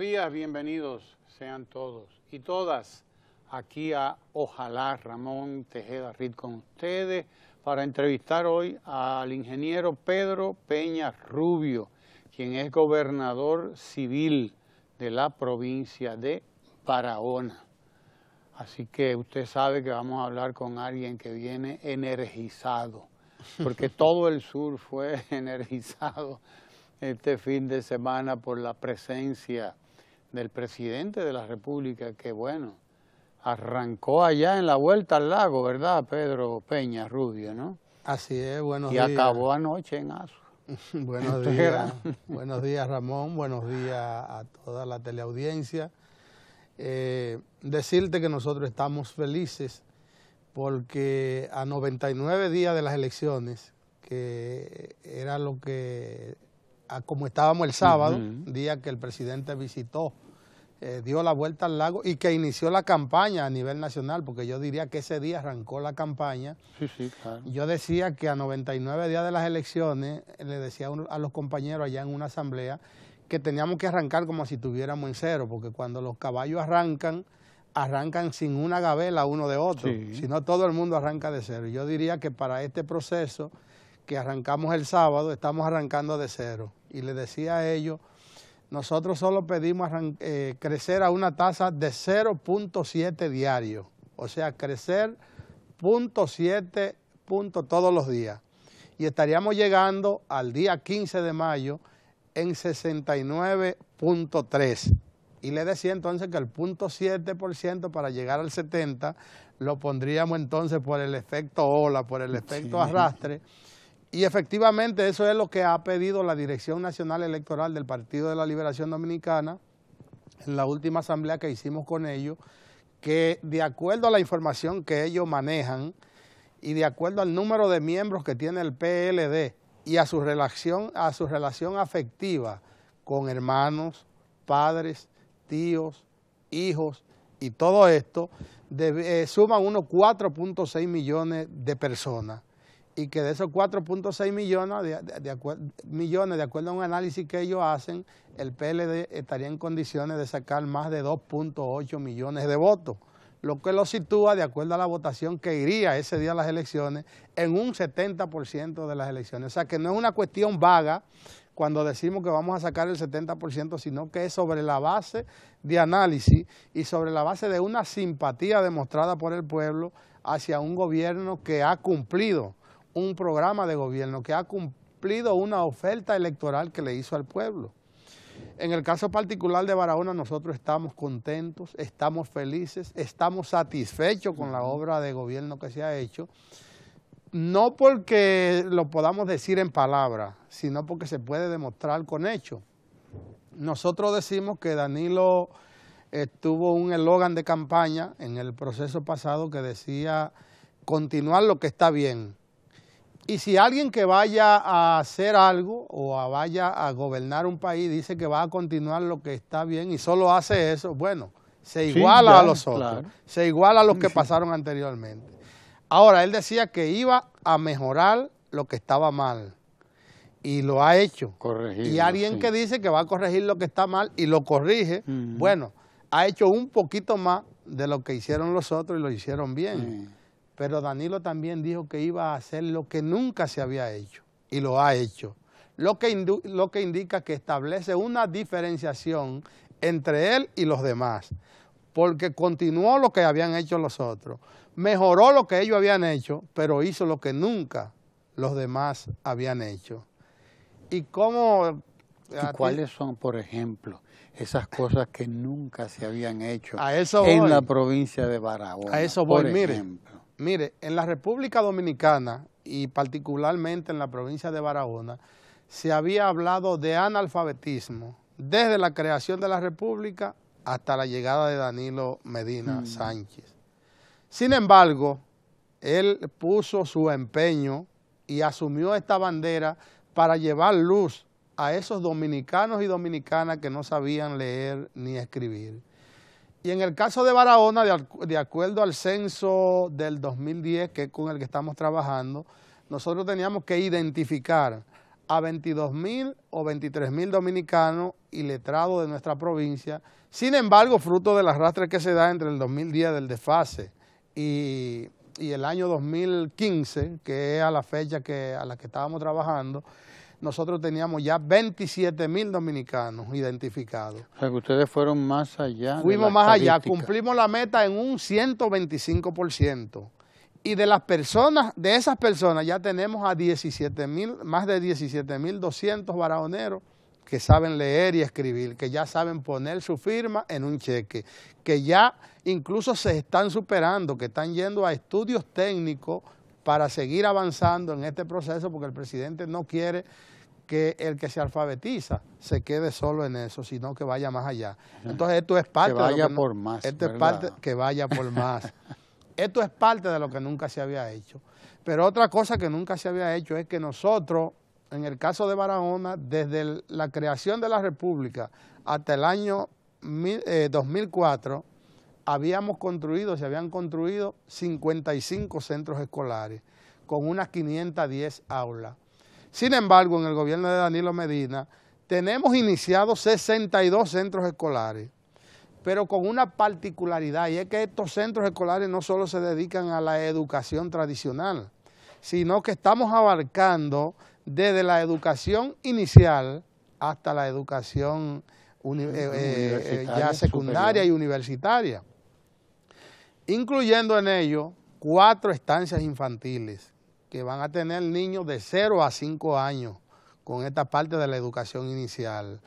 días, bienvenidos sean todos y todas aquí a Ojalá Ramón Tejeda Rid con ustedes para entrevistar hoy al ingeniero Pedro Peña Rubio, quien es gobernador civil de la provincia de Barahona. Así que usted sabe que vamos a hablar con alguien que viene energizado, porque todo el sur fue energizado este fin de semana por la presencia del presidente de la República, que bueno, arrancó allá en la vuelta al lago, ¿verdad, Pedro Peña Rubio, no? Así es, buenos días. Y acabó anoche en ASU. buenos días, buenos días Ramón, buenos días a toda la teleaudiencia. Eh, decirte que nosotros estamos felices porque a 99 días de las elecciones, que era lo que como estábamos el sábado, día que el presidente visitó, eh, dio la vuelta al lago y que inició la campaña a nivel nacional, porque yo diría que ese día arrancó la campaña. Yo decía que a 99 días de las elecciones, le decía a los compañeros allá en una asamblea, que teníamos que arrancar como si estuviéramos en cero, porque cuando los caballos arrancan, arrancan sin una gavela uno de otro, sino todo el mundo arranca de cero. Yo diría que para este proceso que arrancamos el sábado, estamos arrancando de cero. Y le decía a ellos, nosotros solo pedimos eh, crecer a una tasa de 0.7 diario, o sea, crecer 0.7 .7 punto todos los días. Y estaríamos llegando al día 15 de mayo en 69.3. Y le decía entonces que el 0.7% para llegar al 70 lo pondríamos entonces por el efecto ola, por el efecto arrastre. Y efectivamente eso es lo que ha pedido la Dirección Nacional Electoral del Partido de la Liberación Dominicana en la última asamblea que hicimos con ellos, que de acuerdo a la información que ellos manejan y de acuerdo al número de miembros que tiene el PLD y a su relación, a su relación afectiva con hermanos, padres, tíos, hijos y todo esto, eh, suman unos 4.6 millones de personas y que de esos 4.6 millones de, millones, de acuerdo a un análisis que ellos hacen, el PLD estaría en condiciones de sacar más de 2.8 millones de votos, lo que lo sitúa, de acuerdo a la votación que iría ese día a las elecciones, en un 70% de las elecciones. O sea que no es una cuestión vaga cuando decimos que vamos a sacar el 70%, sino que es sobre la base de análisis y sobre la base de una simpatía demostrada por el pueblo hacia un gobierno que ha cumplido un programa de gobierno, que ha cumplido una oferta electoral que le hizo al pueblo. En el caso particular de Barahona, nosotros estamos contentos, estamos felices, estamos satisfechos con la obra de gobierno que se ha hecho, no porque lo podamos decir en palabras, sino porque se puede demostrar con hechos. Nosotros decimos que Danilo estuvo tuvo un eslogan de campaña en el proceso pasado que decía continuar lo que está bien. Y si alguien que vaya a hacer algo o vaya a gobernar un país dice que va a continuar lo que está bien y solo hace eso, bueno, se iguala a los otros, se iguala a los que pasaron anteriormente. Ahora, él decía que iba a mejorar lo que estaba mal y lo ha hecho. y alguien que dice que va a corregir lo que está mal y lo corrige, bueno, ha hecho un poquito más de lo que hicieron los otros y lo hicieron bien. Pero Danilo también dijo que iba a hacer lo que nunca se había hecho y lo ha hecho. Lo que, lo que indica que establece una diferenciación entre él y los demás, porque continuó lo que habían hecho los otros, mejoró lo que ellos habían hecho, pero hizo lo que nunca los demás habían hecho. ¿Y cómo cuáles son, por ejemplo, esas cosas que nunca se habían hecho en la provincia de Barahona? A eso voy, mire. Mire, en la República Dominicana y particularmente en la provincia de Barahona, se había hablado de analfabetismo desde la creación de la República hasta la llegada de Danilo Medina mm. Sánchez. Sin embargo, él puso su empeño y asumió esta bandera para llevar luz a esos dominicanos y dominicanas que no sabían leer ni escribir. Y en el caso de Barahona, de, acuerdo al censo del 2010, que es con el que estamos trabajando, nosotros teníamos que identificar a 22.000 o 23.000 mil dominicanos y letrados de nuestra provincia, sin embargo, fruto del arrastre que se da entre el 2010 del desfase y, el año 2015, que es a la fecha a la que estábamos trabajando, nosotros teníamos ya 27 mil dominicanos identificados. O sea que ustedes fueron más allá. Fuimos más allá, cumplimos la meta en un 125%. Y de las personas, de esas personas ya tenemos a 17 mil, más de 17 mil 200 varaoneros que saben leer y escribir, que ya saben poner su firma en un cheque, que ya incluso se están superando, que están yendo a estudios técnicos para seguir avanzando en este proceso, porque el presidente no quiere que el que se alfabetiza se quede solo en eso, sino que vaya más allá. Entonces esto es parte... de lo que más. vaya por más. esto es parte de lo que nunca se había hecho. Pero otra cosa que nunca se había hecho es que nosotros, en el caso de Barahona, desde la creación de la República hasta el año 2004, eh, habíamos construido, se habían construido 55 centros escolares con unas 510 aulas. Sin embargo, en el gobierno de Danilo Medina tenemos iniciados 62 centros escolares, pero con una particularidad, y es que estos centros escolares no solo se dedican a la educación tradicional, sino que estamos abarcando desde la educación inicial hasta la educación eh, eh, ya secundaria y universitaria, incluyendo en ello cuatro estancias infantiles, que van a tener niños de 0 a 5 años con esta parte de la educación inicial.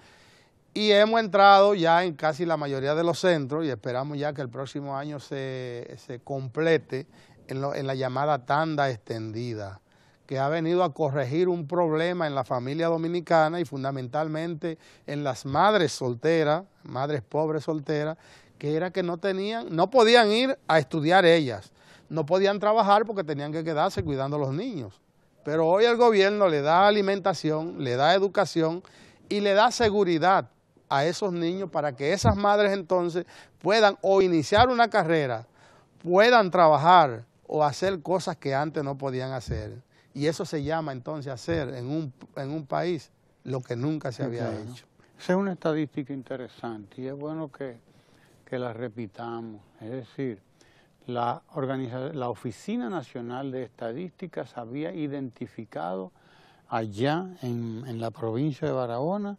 Y hemos entrado ya en casi la mayoría de los centros y esperamos ya que el próximo año se, complete en, la llamada tanda extendida, que ha venido a corregir un problema en la familia dominicana y fundamentalmente en las madres solteras, madres pobres solteras, que era que no tenían, no podían ir a estudiar ellas no podían trabajar porque tenían que quedarse cuidando a los niños. Pero hoy el gobierno le da alimentación, le da educación y le da seguridad a esos niños para que esas madres entonces puedan o iniciar una carrera, puedan trabajar o hacer cosas que antes no podían hacer. Y eso se llama entonces hacer en un, en un país lo que nunca se había hecho. Esa es una estadística interesante y es bueno que, que la repitamos. Es decir, la, la Oficina Nacional de Estadísticas había identificado allá en, la provincia de Barahona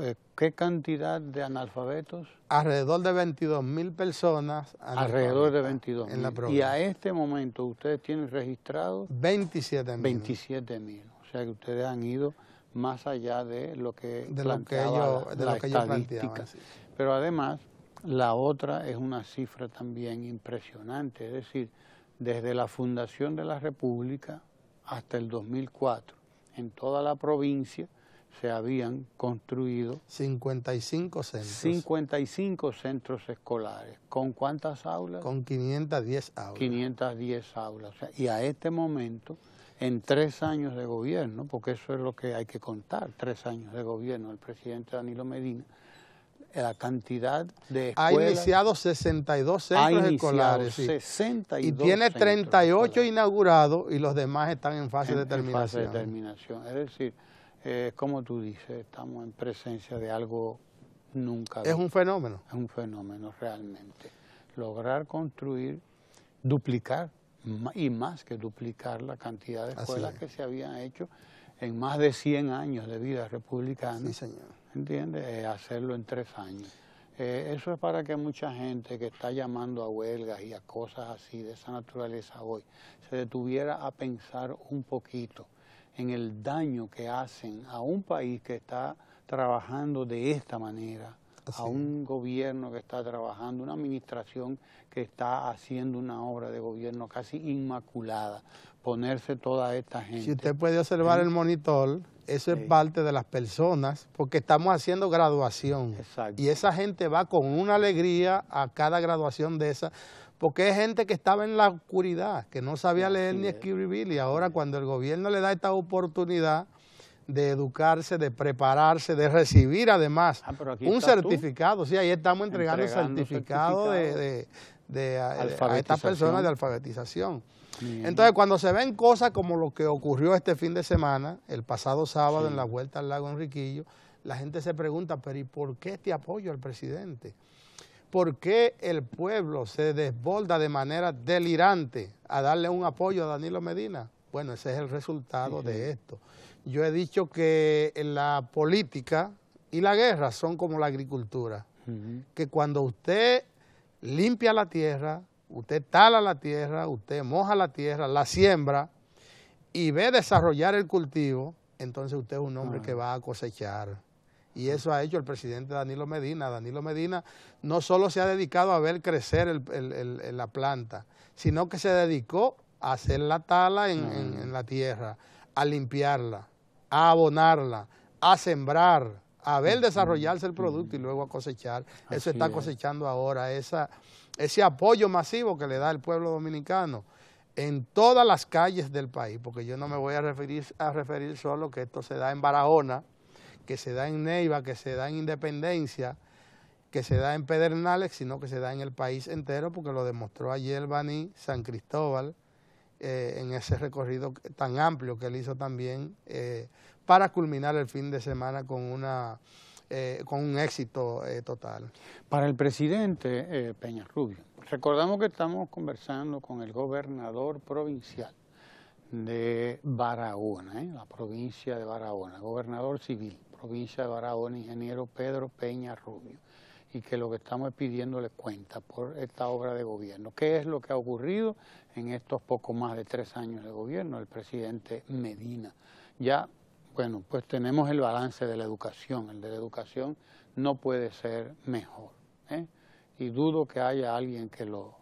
eh, qué cantidad de analfabetos. Alrededor de 22 mil personas. Alrededor de 22 en la Y a este momento ustedes tienen registrados 27 mil. O sea que ustedes han ido más allá de lo que de lo que ellos, de la lo Pero además la otra es una cifra también impresionante, es decir, desde la fundación de la República hasta el 2004, en toda la provincia se habían construido 55 centros. 55 centros escolares. ¿Con cuántas aulas? Con 510 aulas. 510 aulas. y a este momento, en tres años de gobierno, porque eso es lo que hay que contar, tres años de gobierno del presidente Danilo Medina, la cantidad de escuelas. Ha iniciado 62 centros escolares. 62 y tiene 38 inaugurados y los demás están en fase, de, terminación. Es decir, eh, como tú dices, estamos en presencia de algo nunca Es un fenómeno. Es un fenómeno realmente. Lograr construir, duplicar y más que duplicar la cantidad de escuelas que se habían hecho en más de 100 años de vida republicana. Sí, señor ¿entiendes? Eh, hacerlo en tres años. Eh, eso es para que mucha gente que está llamando a huelgas y a cosas así de esa naturaleza hoy se detuviera a pensar un poquito en el daño que hacen a un país que está trabajando de esta manera, a un gobierno que está trabajando, una administración que está haciendo una obra de gobierno casi inmaculada, ponerse toda esta gente. Si usted puede observar el monitor, eso es parte de las personas, porque estamos haciendo graduación. Y esa gente va con una alegría a cada graduación de esa, porque es gente que estaba en la oscuridad, que no sabía leer ni escribir, y ahora cuando el gobierno le da esta oportunidad de educarse, de prepararse, de recibir además ah, un certificado, sí, ahí estamos entregando, certificados certificado, de, a estas personas de alfabetización. Entonces, cuando se ven cosas como lo que ocurrió este fin de semana, el pasado sábado en la Vuelta al Lago Enriquillo, la gente se pregunta, pero ¿y por qué este apoyo al presidente? ¿Por qué el pueblo se desborda de manera delirante a darle un apoyo a Danilo Medina? Bueno, ese es el resultado de esto. Yo he dicho que la política y la guerra son como la agricultura, que cuando usted limpia la tierra, Usted tala la tierra, usted moja la tierra, la siembra y ve desarrollar el cultivo, entonces usted es un hombre que ah. va a cosechar. Y eso ha hecho el presidente Danilo Medina. Danilo Medina no solo se ha dedicado a ver crecer la planta, sino que se dedicó a hacer la tala en, la tierra, a limpiarla, a abonarla, a sembrar, a ver desarrollarse el producto y luego a cosechar. eso está cosechando ahora, esa ese apoyo masivo que le da el pueblo dominicano en todas las calles del país, porque yo no me voy a referir, a referir solo que esto se da en Barahona, que se da en Neiva, que se da en Independencia, que se da en Pedernales, sino que se da en el país entero, porque lo demostró ayer Baní, San Cristóbal, eh, en ese recorrido tan amplio que él hizo también, eh, para culminar el fin de semana con una eh, con un éxito eh, total. Para el presidente eh, Peña Rubio, recordamos que estamos conversando con el gobernador provincial de Barahona, la provincia de Barahona, gobernador civil, provincia de Barahona, ingeniero Pedro Peña Rubio, y que lo que estamos es pidiéndole cuenta por esta obra de gobierno. ¿Qué es lo que ha ocurrido en estos poco más de tres años de gobierno del presidente Medina? Ya bueno, pues tenemos el balance de la educación. El de la educación no puede ser mejor. ¿eh? Y dudo que haya alguien que lo,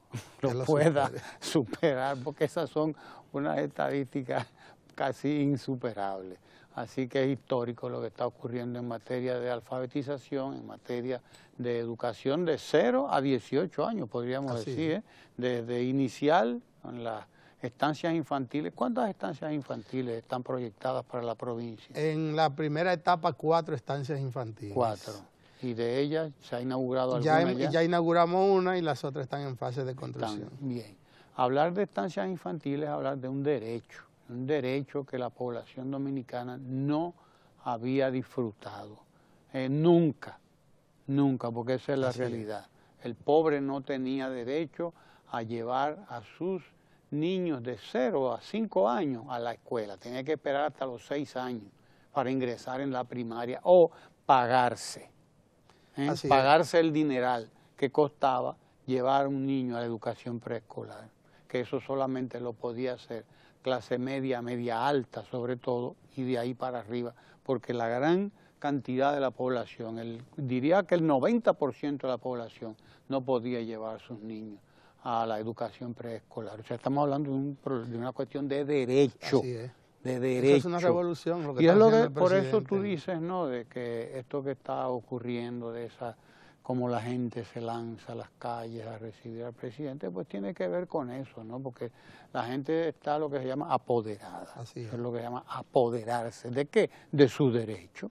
pueda superar, porque esas son unas estadísticas casi insuperables. Así que es histórico lo que está ocurriendo en materia de alfabetización, en materia de educación de 0 a 18 años, podríamos decir, ¿eh? desde inicial, en la estancias infantiles. ¿Cuántas estancias infantiles están proyectadas para la provincia? En la primera etapa, cuatro estancias infantiles. Cuatro. ¿Y de ellas se ha inaugurado alguna ya, inauguramos una y las otras están en fase de construcción. bien. Hablar de estancias infantiles es hablar de un derecho, un derecho que la población dominicana no había disfrutado. Eh, nunca, nunca, porque esa es la realidad. El pobre no tenía derecho a llevar a sus niños de 0 a 5 años a la escuela. Tenía que esperar hasta los 6 años para ingresar en la primaria o pagarse. ¿eh? Pagarse el dineral que costaba llevar un niño a la educación preescolar, que eso solamente lo podía hacer clase media, media alta sobre todo, y de ahí para arriba, porque la gran cantidad de la población, diría que el 90% de la población no podía llevar a sus niños a la educación preescolar. O sea, estamos hablando de, una cuestión de derecho. De derecho. es una revolución. Lo que y es por eso tú dices, ¿no? De que esto que está ocurriendo, de esa, como la gente se lanza a las calles a recibir al presidente, pues tiene que ver con eso, ¿no? Porque la gente está lo que se llama apoderada. Así es. lo que se llama apoderarse. ¿De qué? De su derecho.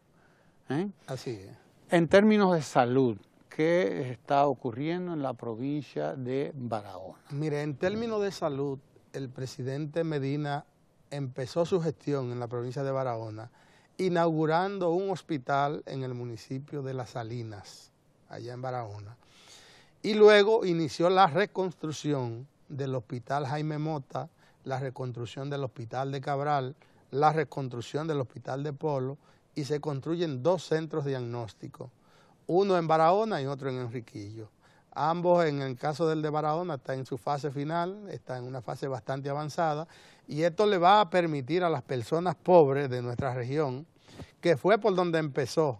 ¿eh? Así es. En términos de salud, ¿Qué está ocurriendo en la provincia de Barahona. Mire, en términos de salud, el presidente Medina empezó su gestión en la provincia de Barahona inaugurando un hospital en el municipio de Las Salinas, allá en Barahona. Y luego inició la reconstrucción del hospital Jaime Mota, la reconstrucción del hospital de Cabral, la reconstrucción del hospital de Polo y se construyen dos centros diagnósticos uno en Barahona y otro en Enriquillo. Ambos, en el caso del de Barahona, está en su fase final, está en una fase bastante avanzada, y esto le va a permitir a las personas pobres de nuestra región, que fue por donde empezó,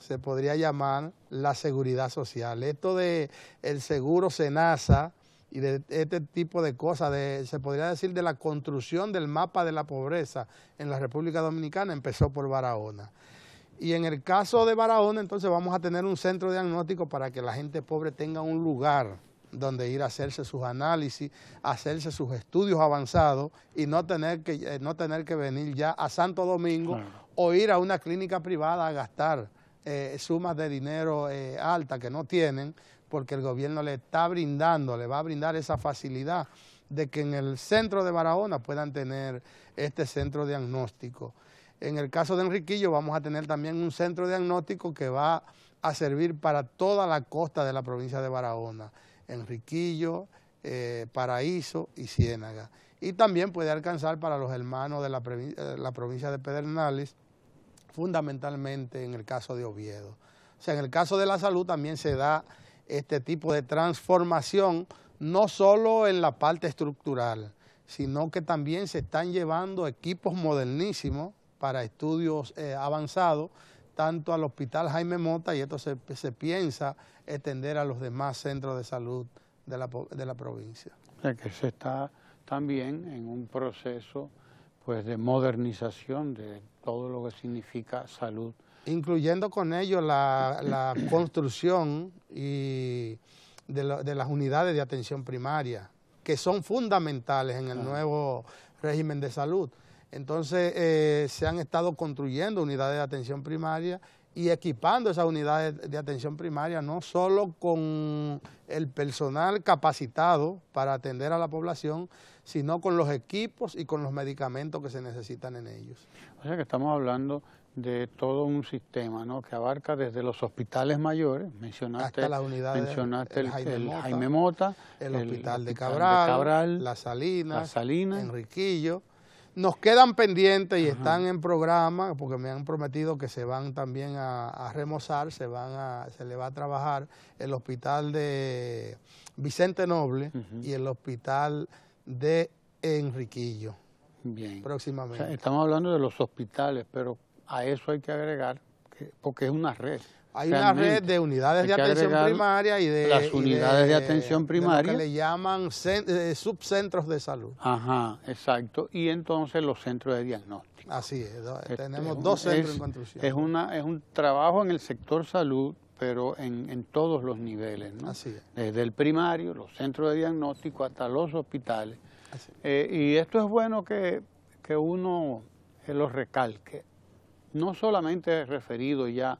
se podría llamar la seguridad social. Esto de el seguro SENASA y de este tipo de cosas, se podría decir de la construcción del mapa de la pobreza en la República Dominicana, empezó por Barahona. Y en el caso de Barahona, entonces vamos a tener un centro diagnóstico para que la gente pobre tenga un lugar donde ir a hacerse sus análisis, hacerse sus estudios avanzados y no tener que, eh, no tener que venir ya a Santo Domingo o ir a una clínica privada a gastar eh, sumas de dinero eh, alta que no tienen porque el gobierno le está brindando, le va a brindar esa facilidad de que en el centro de Barahona puedan tener este centro diagnóstico. En el caso de Enriquillo vamos a tener también un centro diagnóstico que va a servir para toda la costa de la provincia de Barahona, Enriquillo, eh, Paraíso y Ciénaga. Y también puede alcanzar para los hermanos de eh, la provincia de Pedernales, fundamentalmente en el caso de Oviedo. O sea, en el caso de la salud también se da este tipo de transformación, no solo en la parte estructural, sino que también se están llevando equipos modernísimos para estudios eh, avanzados, tanto al Hospital Jaime Mota, y esto se, piensa extender a los demás centros de salud de la, provincia. O que se está también en un proceso pues de modernización de todo lo que significa salud. Incluyendo con ello la, construcción y de, las unidades de atención primaria, que son fundamentales en el nuevo régimen de salud. Entonces eh, se han estado construyendo unidades de atención primaria y equipando esas unidades de atención primaria no solo con el personal capacitado para atender a la población, sino con los equipos y con los medicamentos que se necesitan en ellos. O sea que estamos hablando de todo un sistema que abarca desde los hospitales mayores, mencionaste, Hasta el, Jaime, Mota, el, hospital, de, Cabral, la Salina Enriquillo nos quedan pendientes y están en programa, porque me han prometido que se van también a, remozar, se, van se le va a trabajar el hospital de Vicente Noble y el hospital de Enriquillo. Bien. Próximamente. estamos hablando de los hospitales, pero a eso hay que agregar, porque es una red. Hay una red de unidades de atención primaria y de... Las unidades de, atención primaria. que le llaman eh, subcentros de salud. Ajá, exacto. Y entonces los centros de diagnóstico. Así es, este, tenemos dos centros en construcción. Es, una, es un trabajo en el sector salud, pero en, en todos los niveles, ¿no? Así es. Desde el primario, los centros de diagnóstico, hasta los hospitales. Así eh, y esto es bueno que, que uno eh, lo recalque. No solamente referido ya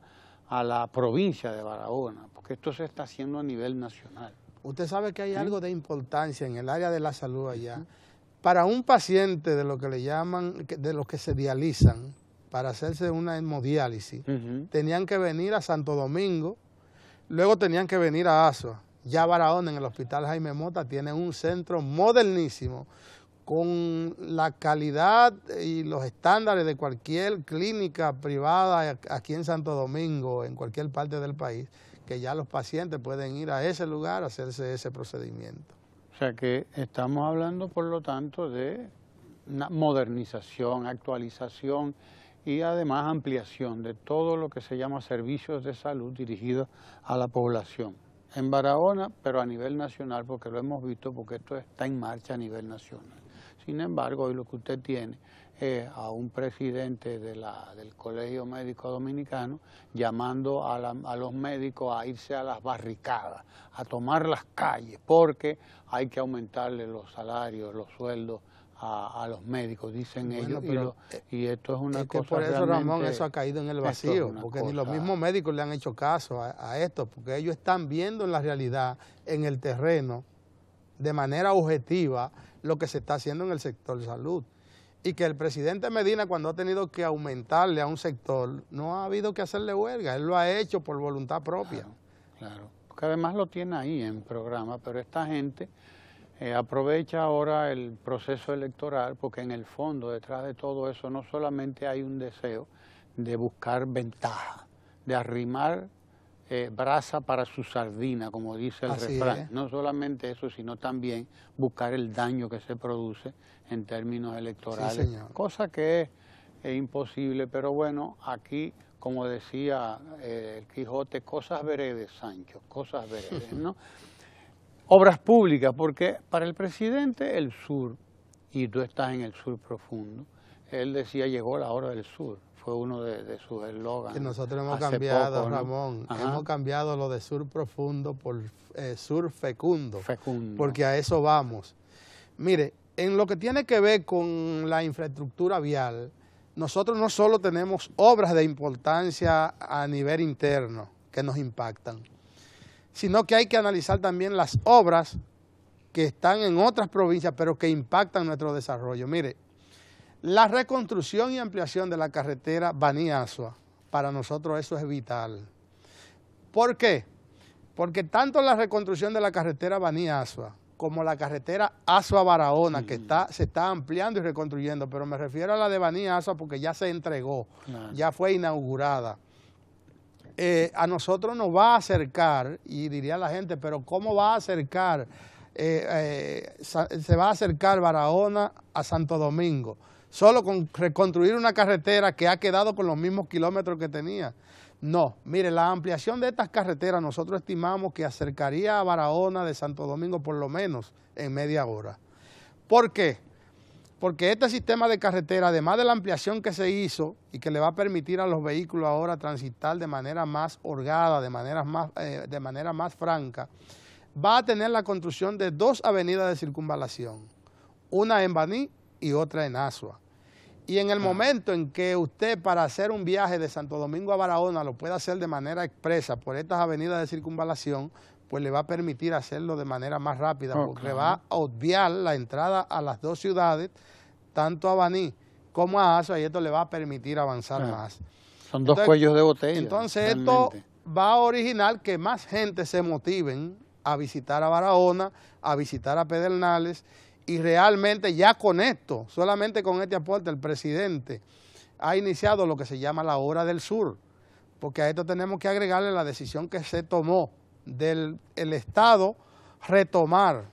a la provincia de Barahona, porque esto se está haciendo a nivel nacional. Usted sabe que hay ¿Mm? algo de importancia en el área de la salud allá. Para un paciente de lo que le llaman, de los que se dializan para hacerse una hemodiálisis, tenían que venir a Santo Domingo, luego tenían que venir a Asua. Ya Barahona, en el Hospital Jaime Mota, tiene un centro modernísimo con la calidad y los estándares de cualquier clínica privada aquí en Santo Domingo, en cualquier parte del país, que ya los pacientes pueden ir a ese lugar a hacerse ese procedimiento. O sea que estamos hablando, por lo tanto, de modernización, actualización y además ampliación de todo lo que se llama servicios de salud dirigidos a la población. En Barahona, pero a nivel nacional, porque lo hemos visto, porque esto está en marcha a nivel nacional. Sin embargo, hoy lo que usted tiene es a un presidente de la, del Colegio Médico Dominicano llamando a, la, a los médicos a irse a las barricadas, a tomar las calles, porque hay que aumentarle los salarios, los sueldos a, los médicos, dicen ellos. Eh, y, esto es una cosa. Que por eso, Ramón, eso ha caído en el vacío, porque ni los mismos médicos le han hecho caso a, esto, porque ellos están viendo la realidad, en el terreno, de manera objetiva, lo que se está haciendo en el sector salud. Y que el presidente Medina, cuando ha tenido que aumentarle a un sector, no ha habido que hacerle huelga, él lo ha hecho por voluntad propia. Claro, claro. porque además lo tiene ahí en programa, pero esta gente eh, aprovecha ahora el proceso electoral, porque en el fondo, detrás de todo eso, no solamente hay un deseo de buscar ventaja, de arrimar eh, brasa para su sardina, como dice el refrán. No solamente eso, sino también buscar el daño que se produce en términos electorales, cosa que es, imposible, pero bueno, aquí como decía eh, el Quijote, cosas veredes, Sancho, cosas veredes, ¿no? Obras públicas, porque para el presidente el sur, y tú estás en el sur profundo, él decía llegó la hora del sur fue uno de, de sus eslogans. Nosotros hemos cambiado, Ramón, hemos cambiado lo de sur profundo por eh, sur fecundo, fecundo, porque a eso vamos. Mire, en lo que tiene que ver con la infraestructura vial, nosotros no solo tenemos obras de importancia a nivel interno que nos impactan, sino que hay que analizar también las obras que están en otras provincias, pero que impactan nuestro desarrollo. Mire, la reconstrucción y ampliación de la carretera Baní-Asua, para nosotros eso es vital. ¿Por qué? Porque tanto la reconstrucción de la carretera Baní-Asua como la carretera Asua-Barahona, que se está ampliando y reconstruyendo, pero me refiero a la de baní porque ya se entregó, ya fue inaugurada. Eh, a nosotros nos va a acercar, y diría la gente, pero ¿cómo va a acercar? Eh, eh, se va a acercar Barahona a Santo Domingo? solo con reconstruir una carretera que ha quedado con los mismos kilómetros que tenía. No, mire, la ampliación de estas carreteras nosotros estimamos que acercaría a Barahona de Santo Domingo por lo menos en media hora. ¿Por qué? Porque este sistema de carretera, además de la ampliación que se hizo y que le va a permitir a los vehículos ahora transitar de manera más holgada, de manera más, eh, de manera más franca, va a tener la construcción de dos avenidas de circunvalación, una en Baní y otra en Asua. Y en el ah. momento en que usted para hacer un viaje de Santo Domingo a Barahona lo pueda hacer de manera expresa por estas avenidas de circunvalación, pues le va a permitir hacerlo de manera más rápida, ...porque porque va a obviar la entrada a las dos ciudades, tanto a Baní como a Asua, y esto le va a permitir avanzar más. Son dos cuellos de botella. Entonces esto va a originar que más gente se motiven a visitar a Barahona, a visitar a Pedernales, y realmente ya con esto, solamente con este aporte, el presidente ha iniciado lo que se llama la hora del sur, porque a esto tenemos que agregarle la decisión que se tomó del el Estado retomar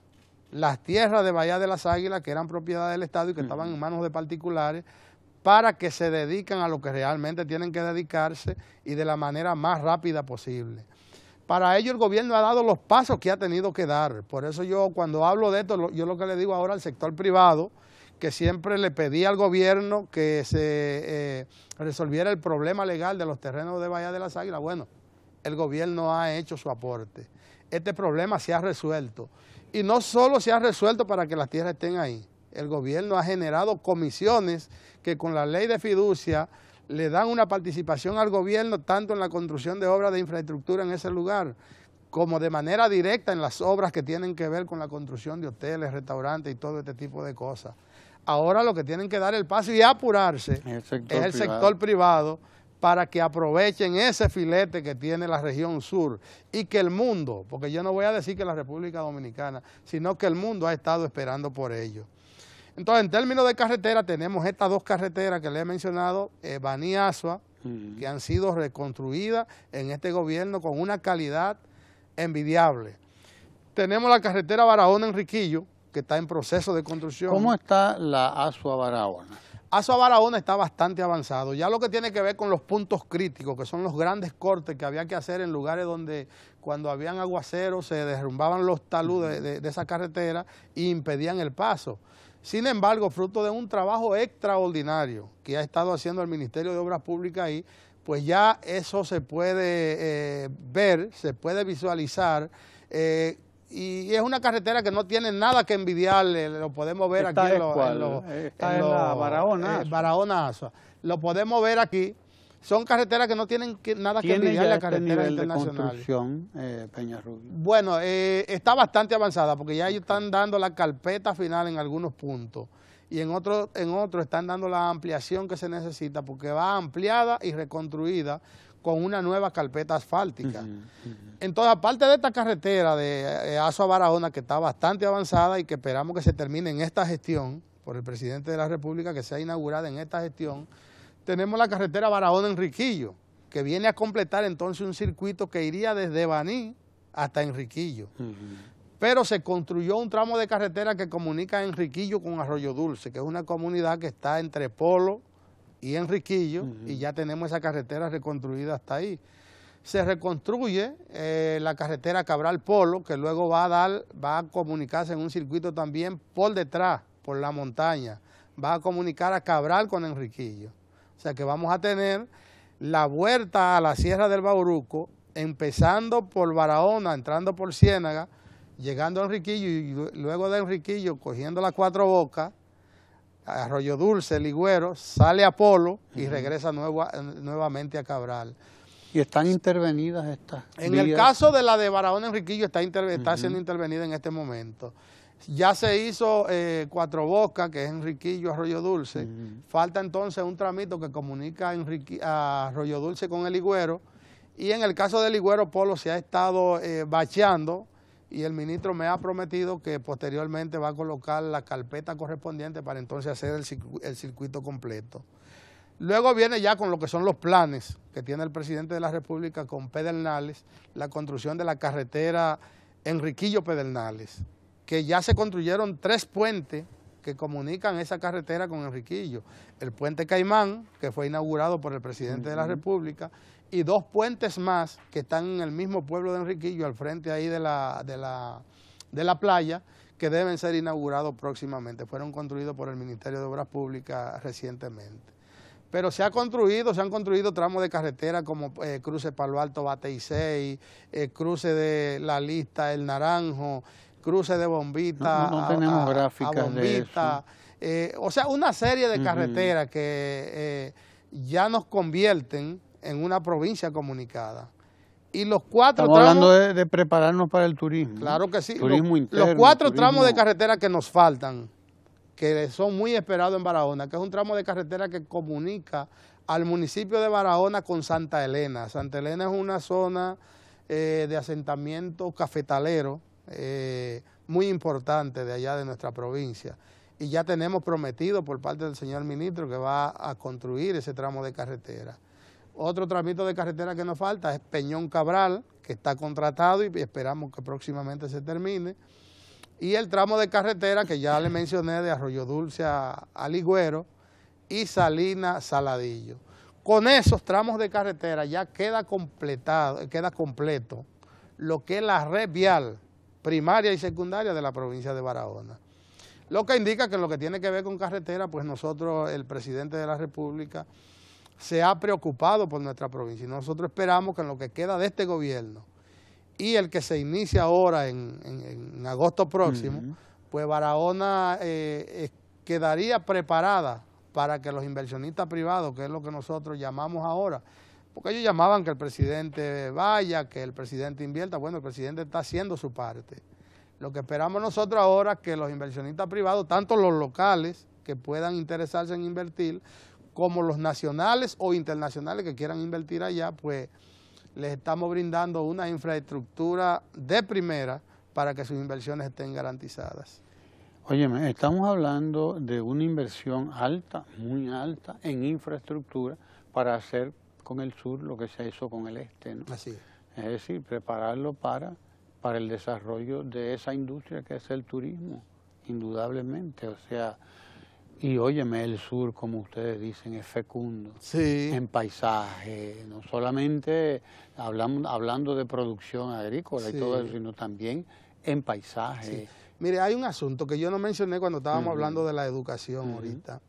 las tierras de Bahía de las Águilas, que eran propiedad del Estado y que estaban en manos de particulares, para que se dedican a lo que realmente tienen que dedicarse y de la manera más rápida posible. Para ello el gobierno ha dado los pasos que ha tenido que dar. Por eso yo cuando hablo de esto, yo lo que le digo ahora al sector privado, que siempre le pedí al gobierno que se eh, resolviera el problema legal de los terrenos de Bahía de las Águilas. Bueno, el gobierno ha hecho su aporte. Este problema se ha resuelto. Y no solo se ha resuelto para que las tierras estén ahí. El gobierno ha generado comisiones que con la ley de fiducia le dan una participación al gobierno tanto en la construcción de obras de infraestructura en ese lugar como de manera directa en las obras que tienen que ver con la construcción de hoteles, restaurantes y todo este tipo de cosas. Ahora lo que tienen que dar el paso y apurarse es el sector privado para que aprovechen ese filete que tiene la región sur y que el mundo, porque yo no voy a decir que la República Dominicana, sino que el mundo ha estado esperando por ello. Entonces, en términos de carretera, tenemos estas dos carreteras que le he mencionado, eh, Baní Asua, que han sido reconstruidas en este gobierno con una calidad envidiable. Tenemos la carretera Barahona-Enriquillo, que está en proceso de construcción. ¿Cómo está la Asua-Barahona? Asua Barahona está bastante avanzado. Ya lo que tiene que ver con los puntos críticos, que son los grandes cortes que había que hacer en lugares donde cuando habían aguaceros se derrumbaban los taludes de, esa carretera y impedían el paso. Sin embargo, fruto de un trabajo extraordinario que ha estado haciendo el Ministerio de Obras Públicas ahí, pues ya eso se puede eh, ver, se puede visualizar. Eh, y es una carretera que no tiene nada que envidiarle, lo podemos ver aquí en, lo, Barahona. Barahona Lo podemos ver aquí son carreteras que no tienen que, nada que este internacional. la carretera este construcción, eh, Peña Rubio? Bueno, eh, está bastante avanzada porque ya ellos están dando la carpeta final en algunos puntos y en otros en otro están dando la ampliación que se necesita porque va ampliada y reconstruida con una nueva carpeta asfáltica. en Entonces, aparte de esta carretera de eh, Aso a Barahona, que está bastante avanzada y que esperamos que se termine en esta gestión, por el presidente de la República, que sea inaugurada en esta gestión, tenemos la carretera Barahona-Enriquillo, que viene a completar entonces un circuito que iría desde Baní hasta Enriquillo. Pero se construyó un tramo de carretera que comunica Enriquillo con Arroyo Dulce, que es una comunidad que está entre Polo y Enriquillo, y ya tenemos esa carretera reconstruida hasta ahí. Se reconstruye eh, la carretera Cabral Polo, que luego va a dar, va a comunicarse en un circuito también por detrás, por la montaña. Va a comunicar a Cabral con Enriquillo sea que vamos a tener la vuelta a la Sierra del Bauruco, empezando por Barahona, entrando por Ciénaga, llegando a Enriquillo y luego de Enriquillo cogiendo las cuatro bocas, Arroyo Dulce, Ligüero, sale a Polo y regresa nuevamente a Cabral. ¿Y están intervenidas estas? En el caso de la de Barahona Enriquillo está, está siendo intervenida en este momento. Ya se hizo eh, Cuatro Bocas, que es Enriquillo, Arroyo Dulce. Falta entonces un tramito que comunica a, Arroyo Dulce con el Higüero. Y en el caso del iguero, Polo se ha estado eh, bacheando y el ministro me ha prometido que posteriormente va a colocar la carpeta correspondiente para entonces hacer el, el circuito completo. Luego viene ya con lo que son los planes que tiene el presidente de la República con Pedernales, la construcción de la carretera Enriquillo Pedernales que ya se construyeron tres puentes que comunican esa carretera con Enriquillo. El puente Caimán, que fue inaugurado por el presidente de la República, y dos puentes más que están en el mismo pueblo de Enriquillo, al frente ahí de la, de la, playa, que deben ser inaugurados próximamente. Fueron construidos por el Ministerio de Obras Públicas recientemente. Pero se ha construido, se han construido tramos de carretera como eh, cruce Palo Alto, Bateisei, el eh, cruce de la lista El Naranjo, cruces de bombita. Eh, o sea, una serie de carreteras que eh, ya nos convierten en una provincia comunicada. Y los cuatro tramos, hablando de, prepararnos para el turismo. Claro que sí. los, cuatro tramos de carretera que nos faltan, que son muy esperados en Barahona, que es un tramo de carretera que comunica al municipio de Barahona con Santa Elena. Santa Elena es una zona eh, de asentamiento cafetalero, eh, muy importante de allá de nuestra provincia. Y ya tenemos prometido por parte del señor ministro que va a construir ese tramo de carretera. Otro tramito de carretera que nos falta es Peñón Cabral, que está contratado y esperamos que próximamente se termine. Y el tramo de carretera que ya le mencioné de Arroyo Dulce a, Ligüero y Salina Saladillo. Con esos tramos de carretera ya queda completado, queda completo lo que es la red vial primaria y secundaria de la provincia de Barahona. Lo que indica que en lo que tiene que ver con carretera, pues nosotros, el presidente de la República, se ha preocupado por nuestra provincia y nosotros esperamos que en lo que queda de este gobierno y el que se inicia ahora en, agosto próximo, pues Barahona eh, quedaría preparada para que los inversionistas privados, que es lo que nosotros llamamos ahora, porque ellos llamaban que el presidente vaya, que el presidente invierta. Bueno, el presidente está haciendo su parte. Lo que esperamos nosotros ahora es que los inversionistas privados, tanto los locales que puedan interesarse en invertir, como los nacionales o internacionales que quieran invertir allá, pues les estamos brindando una infraestructura de primera para que sus inversiones estén garantizadas. Óyeme, estamos hablando de una inversión alta, muy alta, en infraestructura para hacer con el sur lo que se hizo con el este. Así es. decir, prepararlo para, para el desarrollo de esa industria que es el turismo, indudablemente. O sea, y óyeme, el sur, como ustedes dicen, es fecundo en paisaje, no solamente hablando de producción agrícola y todo eso, sino también en paisaje. Mire, hay un asunto que yo no mencioné cuando estábamos hablando de la educación ahorita.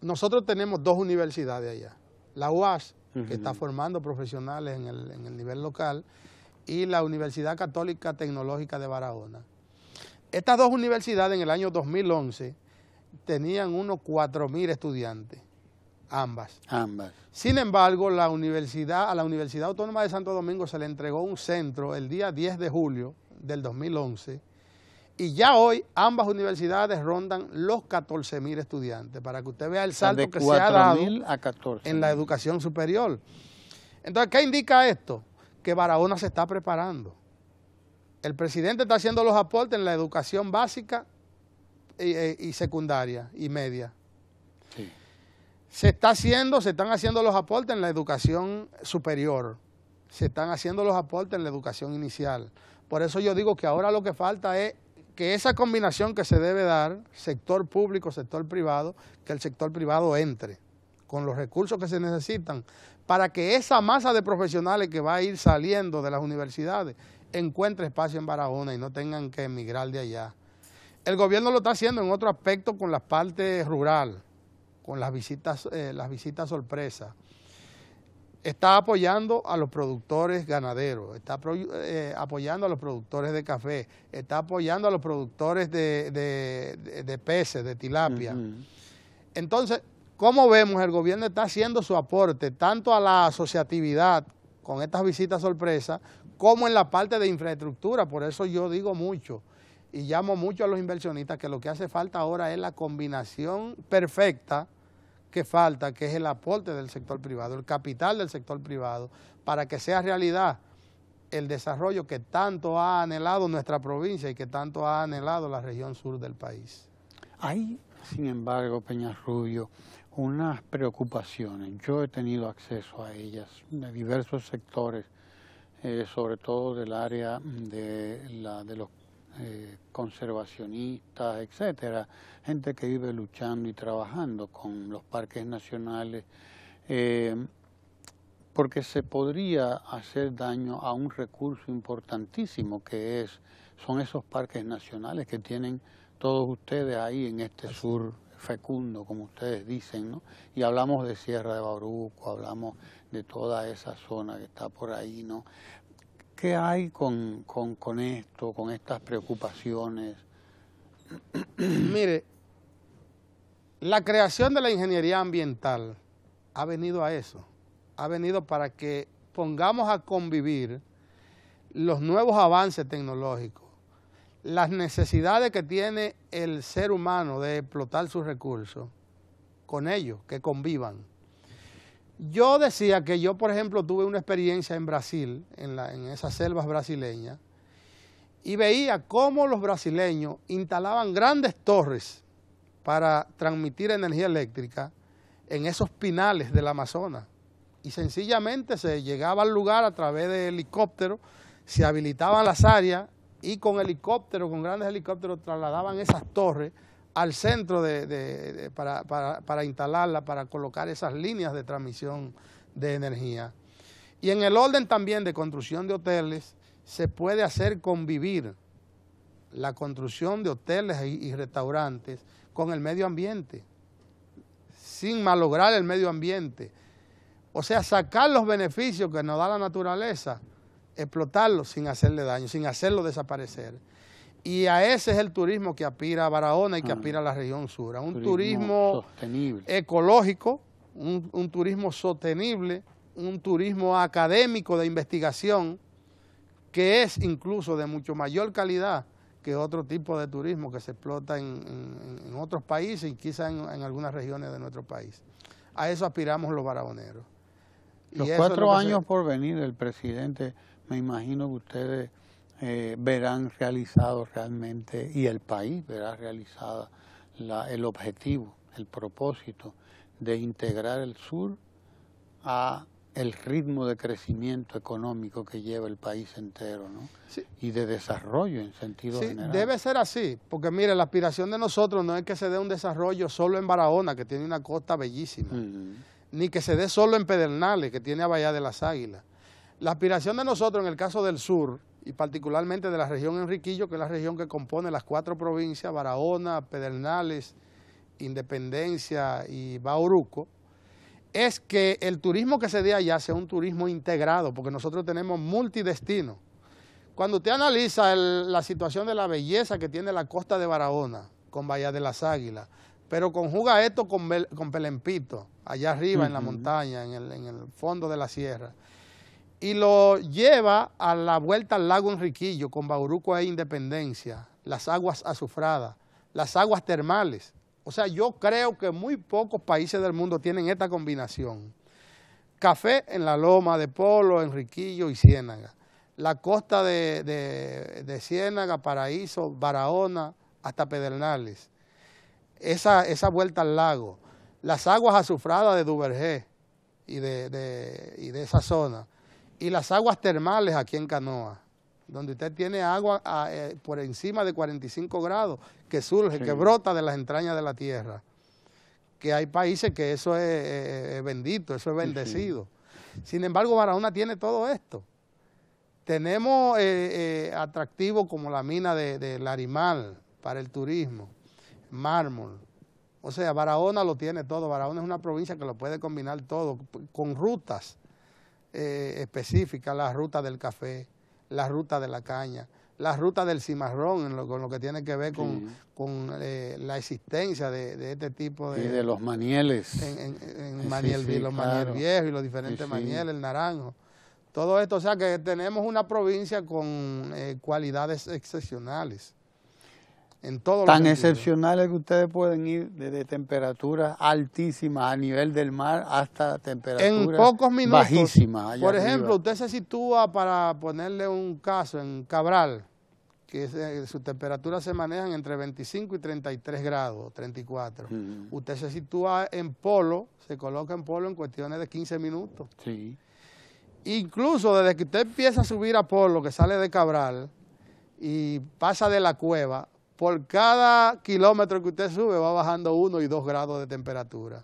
Nosotros tenemos dos universidades allá la UAS, que está formando profesionales en el, nivel local, y la Universidad Católica Tecnológica de Barahona. Estas dos universidades en el año 2011 tenían unos 4.000 estudiantes, ambas. Ambas. Sin embargo, la universidad, a la Universidad Autónoma de Santo Domingo se le entregó un centro el día 10 de julio del 2011 y ya hoy ambas universidades rondan los 14.000 mil estudiantes, para que usted vea el salto que se ha dado a 14, en la educación superior. Entonces, ¿qué indica esto? Que Barahona se está preparando. El presidente está haciendo los aportes en la educación básica eh, eh, y, secundaria y media. Se está haciendo, se están haciendo los aportes en la educación superior. Se están haciendo los aportes en la educación inicial. Por eso yo digo que ahora lo que falta es que esa combinación que se debe dar, sector público, sector privado, que el sector privado entre con los recursos que se necesitan para que esa masa de profesionales que va a ir saliendo de las universidades encuentre espacio en Barahona y no tengan que emigrar de allá. El gobierno lo está haciendo en otro aspecto con la parte rural, con las visitas, eh, las visitas sorpresas está apoyando a los productores ganaderos, está eh, apoyando a los productores de café, está apoyando a los productores de, peces, de tilapia. Entonces, ¿cómo vemos, el gobierno está haciendo su aporte tanto a la asociatividad con estas visitas sorpresas, como en la parte de infraestructura, por eso yo digo mucho y llamo mucho a los inversionistas que lo que hace falta ahora es la combinación perfecta que falta, que es el aporte del sector privado, el capital del sector privado, para que sea realidad el desarrollo que tanto ha anhelado nuestra provincia y que tanto ha anhelado la región sur del país. Hay, sin embargo, Peña Rubio, unas preocupaciones. Yo he tenido acceso a ellas de diversos sectores, eh, sobre todo del área de, la, de los eh, conservacionistas, etcétera, gente que vive luchando y trabajando con los parques nacionales, eh, porque se podría hacer daño a un recurso importantísimo que es son esos parques nacionales que tienen todos ustedes ahí en este sur fecundo, como ustedes dicen, ¿no? Y hablamos de Sierra de Bauruco, hablamos de toda esa zona que está por ahí, ¿no? ¿Qué hay con, esto, con estas preocupaciones? Mire, la creación de la ingeniería ambiental ha venido a eso, ha venido para que pongamos a convivir los nuevos avances tecnológicos, las necesidades que tiene el ser humano de explotar sus recursos, con ellos, que convivan. Yo decía que yo, por ejemplo, tuve una experiencia en Brasil, en, esas selvas brasileñas, y veía cómo los brasileños instalaban grandes torres para transmitir energía eléctrica en esos pinales del Amazonas. Y sencillamente se llegaba al lugar a través de helicóptero, se habilitaban las áreas y con helicóptero, con grandes helicópteros, trasladaban esas torres al centro de, para, para, para, instalarla, para colocar esas líneas de transmisión de energía. Y en el orden también de construcción de hoteles, se puede hacer convivir la construcción de hoteles y, y restaurantes con el medio ambiente, sin malograr el medio ambiente. O sea, sacar los beneficios que nos da la naturaleza, explotarlos sin hacerle daño, sin hacerlo desaparecer. Y a ese es el turismo que aspira a Barahona y que ah, aspira a la región sur. un turismo, ecológico, un, turismo sostenible, un turismo académico de investigación, que es incluso de mucho mayor calidad que otro tipo de turismo que se explota en, otros países y quizás en, algunas regiones de nuestro país. A eso aspiramos los barahoneros. Los cuatro años por venir, el presidente, me imagino que ustedes eh, verán realizado realmente, y el país verá realizada el objetivo, el propósito de integrar el sur a el ritmo de crecimiento económico que lleva el país entero, ¿no? Y de desarrollo en sentido general. Debe ser así, porque mire, la aspiración de nosotros no es que se dé un desarrollo solo en Barahona, que tiene una costa bellísima, ni que se dé solo en Pedernales, que tiene a Bahía de las Águilas. La aspiración de nosotros en el caso del sur y particularmente de la región Enriquillo, que es la región que compone las cuatro provincias, Barahona, Pedernales, Independencia y Bauruco, es que el turismo que se dé allá sea un turismo integrado, porque nosotros tenemos multidestino. Cuando usted analiza la situación de la belleza que tiene la costa de Barahona, con Bahía de las Águilas, pero conjuga esto con, con Pelempito, allá arriba en la montaña, en el fondo de la sierra, y lo lleva a la vuelta al lago Enriquillo, con Bauruco e Independencia, las aguas azufradas, las aguas termales. O sea, yo creo que muy pocos países del mundo tienen esta combinación. Café en la loma de Polo, Enriquillo y Ciénaga. La costa de, Ciénaga, Paraíso, Barahona, hasta Pedernales. Esa, vuelta al lago. Las aguas azufradas de Duvergé y de, esa zona y las aguas termales aquí en Canoa, donde usted tiene agua ah, eh, por encima de 45 grados, que surge, que brota de las entrañas de la tierra. Que hay países que eso es eh, eh, bendito, eso es bendecido. Sin embargo, Barahona tiene todo esto. Tenemos eh, atractivos como la mina del de Larimal para el turismo, mármol, o sea, Barahona lo tiene todo. Barahona es una provincia que lo puede combinar todo, con rutas eh, específicas, la ruta del café, la ruta de la caña, la ruta del cimarrón, en lo, con lo que tiene que ver con, eh, la existencia de, este tipo de... Y de los manieles. En, los manieles viejos y los diferentes manieles, el naranjo. Todo esto, o sea que tenemos una provincia con eh, cualidades excepcionales. Tan excepcionales que ustedes pueden ir desde temperaturas altísimas a nivel del mar hasta temperaturas bajísimas. Por ejemplo, usted se sitúa para ponerle un caso en Cabral, que su eh, sus temperaturas se manejan entre 25 y 33 grados, 34. Usted se sitúa en polo, se coloca en polo en cuestiones de 15 minutos. Incluso desde que usted empieza a subir a polo, que sale de Cabral, y pasa de la cueva, por cada kilómetro que usted sube va bajando uno y dos grados de temperatura.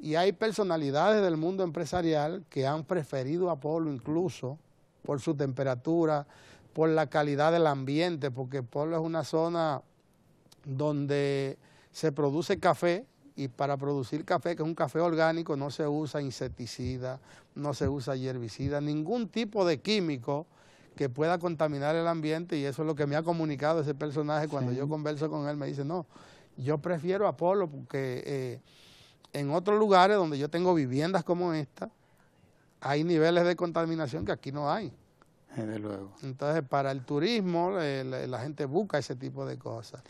Y hay personalidades del mundo empresarial que han preferido a Polo incluso por su temperatura, por la calidad del ambiente, porque Polo es una zona donde se produce café y para producir café, que es un café orgánico, no se usa insecticida, no se usa herbicida, ningún tipo de químico que pueda contaminar el ambiente y eso es lo que me ha comunicado ese personaje cuando yo converso con él, me dice, no, yo prefiero Apolo porque eh, en otros lugares donde yo tengo viviendas como esta, hay niveles de contaminación que aquí no hay. luego. Entonces, para el turismo, eh, la gente busca ese tipo de cosas.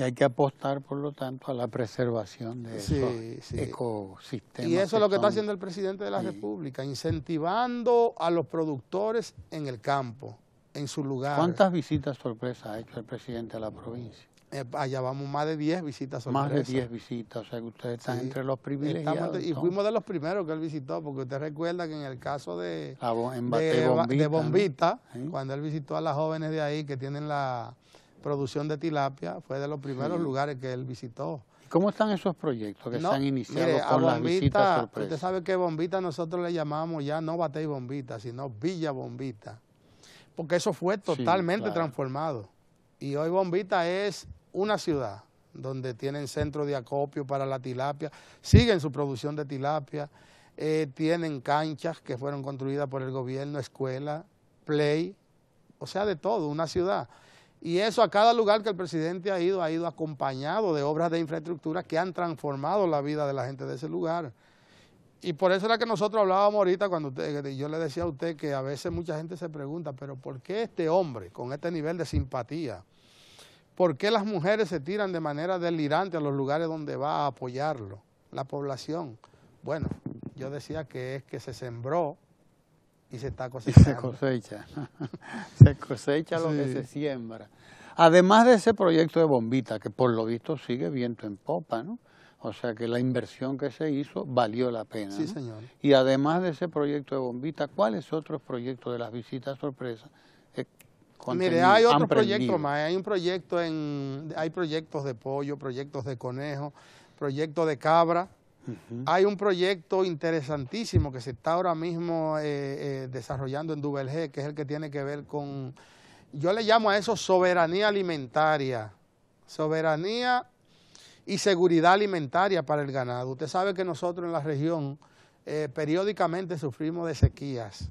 Y hay que apostar, por lo tanto, a la preservación de ese ecosistema. Y eso es lo que está haciendo el presidente de la República, incentivando a los productores en el campo, en su lugar. ¿Cuántas visitas sorpresas ha hecho el presidente de la provincia? Eh, allá vamos más de 10 visitas sorpresas. Más de 10 visitas, o sea que ustedes están entre los privilegiados. y fuimos de los primeros que él visitó, porque usted recuerda que en el caso de, de, Bombita, cuando él visitó a las jóvenes de ahí que tienen la producción de tilapia, fue de los primeros lugares que él visitó. ¿Cómo están esos proyectos que se han iniciado con Usted sabe que Bombita nosotros le llamamos ya no Batey Bombita, sino Villa Bombita, porque eso fue totalmente transformado. Y hoy Bombita es una ciudad donde tienen centro de acopio para la tilapia, siguen su producción de tilapia, eh, tienen canchas que fueron construidas por el gobierno, escuela, play, o sea, de todo, una ciudad. Y eso a cada lugar que el presidente ha ido, ha ido acompañado de obras de infraestructura que han transformado la vida de la gente de ese lugar. Y por eso era que nosotros hablábamos ahorita cuando usted, yo le decía a usted que a veces mucha gente se pregunta, pero ¿por qué este hombre con este nivel de simpatía? ¿Por qué las mujeres se tiran de manera delirante a los lugares donde va a apoyarlo la población? Bueno, yo decía que es que se sembró y se está cosechando. se cosecha. se cosecha lo que se siembra. Además de ese proyecto de bombita, que por lo visto sigue viento en popa, ¿no? O sea que la inversión que se hizo valió la pena. Sí, señor. Y además de ese proyecto de bombita, ¿cuáles otros proyectos de las visitas sorpresas? Eh, Mire, hay otros proyectos más. Hay un proyecto en, hay proyectos de pollo, proyectos de conejo, proyectos de cabra, hay un proyecto interesantísimo que se está ahora mismo eh, eh, desarrollando en G, que es el que tiene que ver con, yo le llamo a eso soberanía alimentaria, soberanía y seguridad alimentaria para el ganado. Usted sabe que nosotros en la región eh, periódicamente sufrimos de sequías.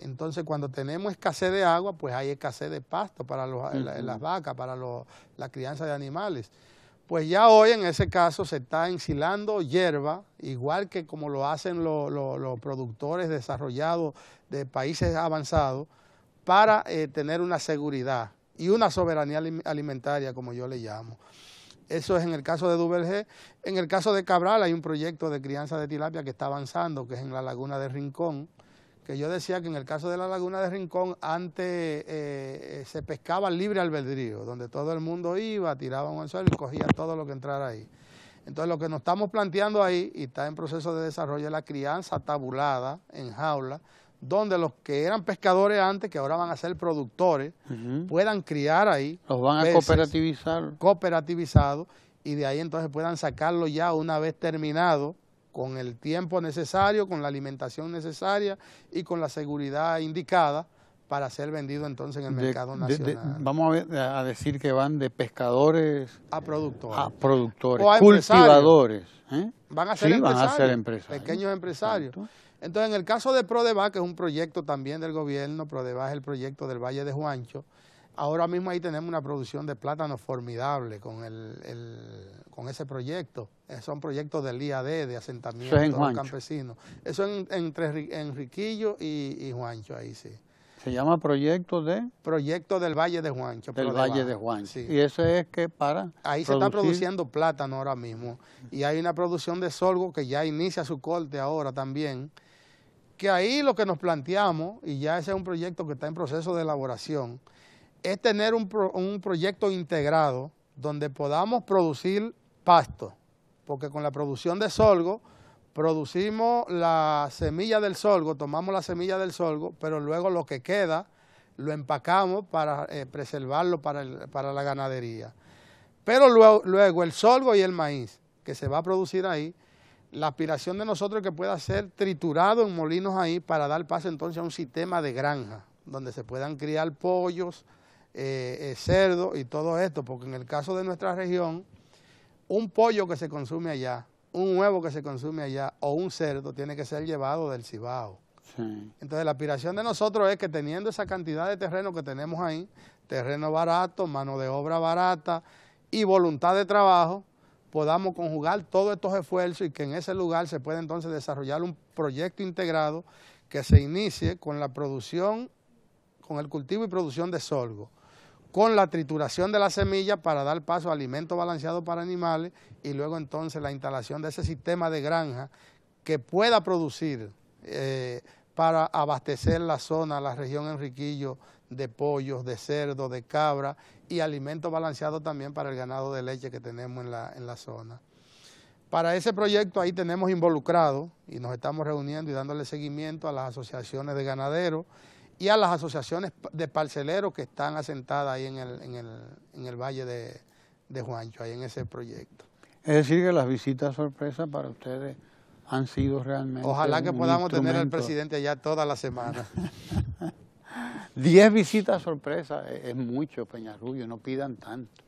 Entonces, cuando tenemos escasez de agua, pues hay escasez de pasto para las vacas, para los, la crianza de animales pues ya hoy en ese caso se está ensilando hierba, igual que como lo hacen los, productores desarrollados de países avanzados, para eh, tener una seguridad y una soberanía alimentaria, como yo le llamo. Eso es en el caso de Duvergé. En el caso de Cabral hay un proyecto de crianza de tilapia que está avanzando, que es en la laguna de Rincón, que yo decía que en el caso de la laguna de Rincón antes eh, eh, se pescaba libre albedrío, donde todo el mundo iba, tiraba un anzuelo y cogía todo lo que entrara ahí. Entonces lo que nos estamos planteando ahí, y está en proceso de desarrollo, es la crianza tabulada en jaula, donde los que eran pescadores antes, que ahora van a ser productores, puedan criar ahí. Los van a cooperativizar. Cooperativizado, y de ahí entonces puedan sacarlo ya una vez terminado con el tiempo necesario, con la alimentación necesaria y con la seguridad indicada para ser vendido entonces en el mercado nacional. vamos a, decir que van de pescadores a productores, a productores cultivadores. ¿eh? Van a ser van a ser empresarios. Pequeños empresarios. Entonces, en el caso de Prodeba, que es un proyecto también del gobierno, Prodeba es el proyecto del Valle de Juancho, Ahora mismo ahí tenemos una producción de plátano formidable con, el, con ese proyecto. Eh, son proyectos del IAD, de asentamiento Eso es en de Eso en, entre Enriquillo y, Juancho, ahí sí. Se llama Proyecto de... Proyecto del Valle de Juancho. Del Valle de, Juancho. Y eso es que para... Ahí se está produciendo plátano ahora mismo. Y hay una producción de solgo que ya inicia su corte ahora también. Que ahí lo que nos planteamos, y ya ese es un proyecto que está en proceso de elaboración, es tener un, un proyecto integrado donde podamos producir pasto, porque con la producción de sorgo producimos la semilla del sorgo, tomamos la semilla del sorgo, pero luego lo que queda lo empacamos para eh, preservarlo para, para, la ganadería. Pero luego, el sorgo y el maíz que se va a producir ahí, la aspiración de nosotros es que pueda ser triturado en molinos ahí para dar paso entonces a un sistema de granja, donde se puedan criar pollos, eh, eh, cerdo y todo esto, porque en el caso de nuestra región, un pollo que se consume allá, un huevo que se consume allá o un cerdo tiene que ser llevado del Cibao. Entonces la aspiración de nosotros es que teniendo esa cantidad de terreno que tenemos ahí, terreno barato, mano de obra barata y voluntad de trabajo, podamos conjugar todos estos esfuerzos y que en ese lugar se pueda entonces desarrollar un proyecto integrado que se inicie con la producción, con el cultivo y producción de sorgo con la trituración de la semilla para dar paso a alimento balanceado para animales y luego entonces la instalación de ese sistema de granja que pueda producir eh, para abastecer la zona, la región Enriquillo de pollos, de cerdo, de cabra y alimento balanceado también para el ganado de leche que tenemos en la, en la zona. Para ese proyecto ahí tenemos involucrado y nos estamos reuniendo y dándole seguimiento a las asociaciones de ganaderos, y a las asociaciones de parceleros que están asentadas ahí en el, en el, en el Valle de, Juancho, ahí en ese proyecto. Es decir, que las visitas sorpresas para ustedes han sido realmente. Ojalá que podamos tener al presidente allá toda la semana. Diez visitas sorpresas e, es, mucho, Peñarrubio, no pidan tanto.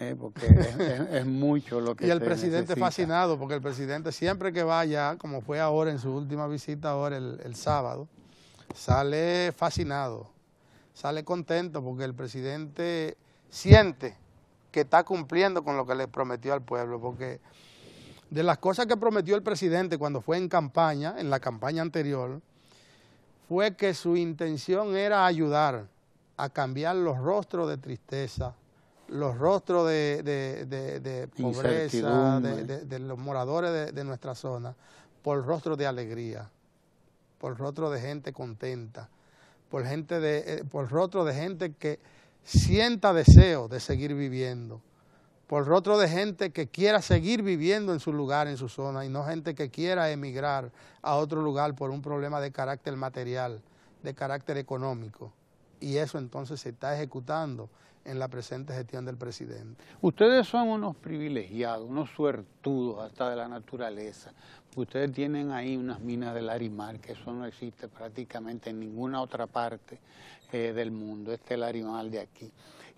Eh, porque es, mucho lo que Y el presidente es fascinado, porque el presidente siempre que va allá, como fue ahora en su última visita, ahora el, el sábado, sale fascinado, sale contento porque el presidente siente que está cumpliendo con lo que le prometió al pueblo, porque de las cosas que prometió el presidente cuando fue en campaña, en la campaña anterior, fue que su intención era ayudar a cambiar los rostros de tristeza, los rostros de, de, pobreza, de, los moradores de, nuestra zona, por rostros de alegría por rostro de gente contenta, por, gente de, eh, rostro de gente que sienta deseo de seguir viviendo, por rostro de gente que quiera seguir viviendo en su lugar, en su zona, y no gente que quiera emigrar a otro lugar por un problema de carácter material, de carácter económico. Y eso entonces se está ejecutando en la presente gestión del presidente. Ustedes son unos privilegiados, unos suertudos hasta de la naturaleza, ustedes tienen ahí unas minas del Arimal, que eso no existe prácticamente en ninguna otra parte eh, del mundo, este el de aquí.